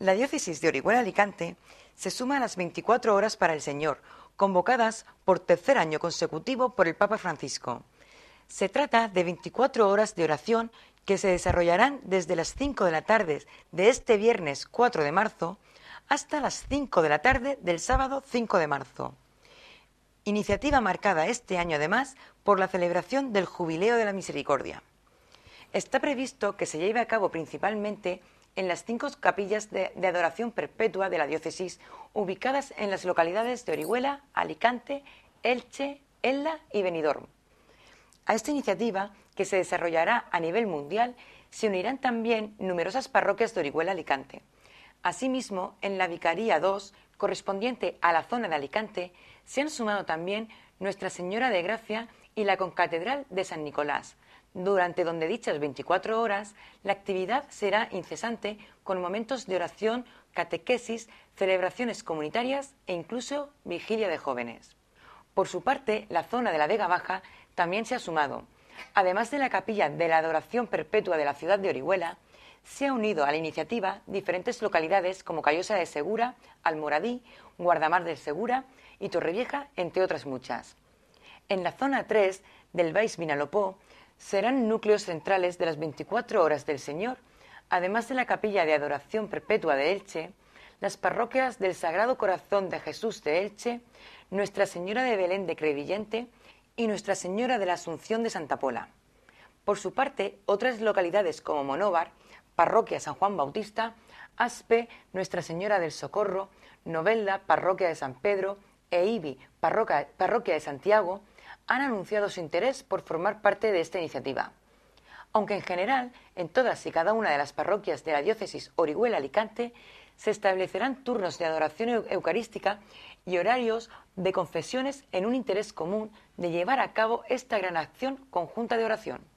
La diócesis de Orihuela Alicante se suma a las 24 horas para el Señor, convocadas por tercer año consecutivo por el Papa Francisco. Se trata de 24 horas de oración que se desarrollarán desde las 5 de la tarde de este viernes 4 de marzo hasta las 5 de la tarde del sábado 5 de marzo. Iniciativa marcada este año además por la celebración del Jubileo de la Misericordia. Está previsto que se lleve a cabo principalmente en las cinco capillas de, adoración perpetua de la diócesis, ubicadas en las localidades de Orihuela, Alicante, Elche, Ella y Benidorm. A esta iniciativa, que se desarrollará a nivel mundial, se unirán también numerosas parroquias de Orihuela Alicante. Asimismo, en la Vicaría II, correspondiente a la zona de Alicante, se han sumado también Nuestra Señora de Gracia y la Concatedral de San Nicolás, durante donde dichas 24 horas la actividad será incesante con momentos de oración, catequesis, celebraciones comunitarias e incluso vigilia de jóvenes. Por su parte, la zona de la Vega Baja también se ha sumado. Además de la capilla de la Adoración Perpetua de la ciudad de Orihuela, se ha unido a la iniciativa diferentes localidades como Callosa de Segura, Almoradí, Guardamar del Segura y Torrevieja, entre otras muchas. En la zona 3 del Bais Vinalopó serán núcleos centrales de las 24 horas del Señor, además de la capilla de adoración perpetua de Elche, las parroquias del Sagrado Corazón de Jesús de Elche, Nuestra Señora de Belén de Crevillente y Nuestra Señora de la Asunción de Santa Pola. Por su parte, otras localidades como Monóvar, Parroquia San Juan Bautista, Aspe, Nuestra Señora del Socorro, Novelda, Parroquia de San Pedro, e Ibi, Parroquia, Parroquia de Santiago, han anunciado su interés por formar parte de esta iniciativa. Aunque en general, en todas y cada una de las parroquias de la diócesis Orihuela-Alicante se establecerán turnos de adoración eucarística y horarios de confesiones en un interés común de llevar a cabo esta gran acción conjunta de oración.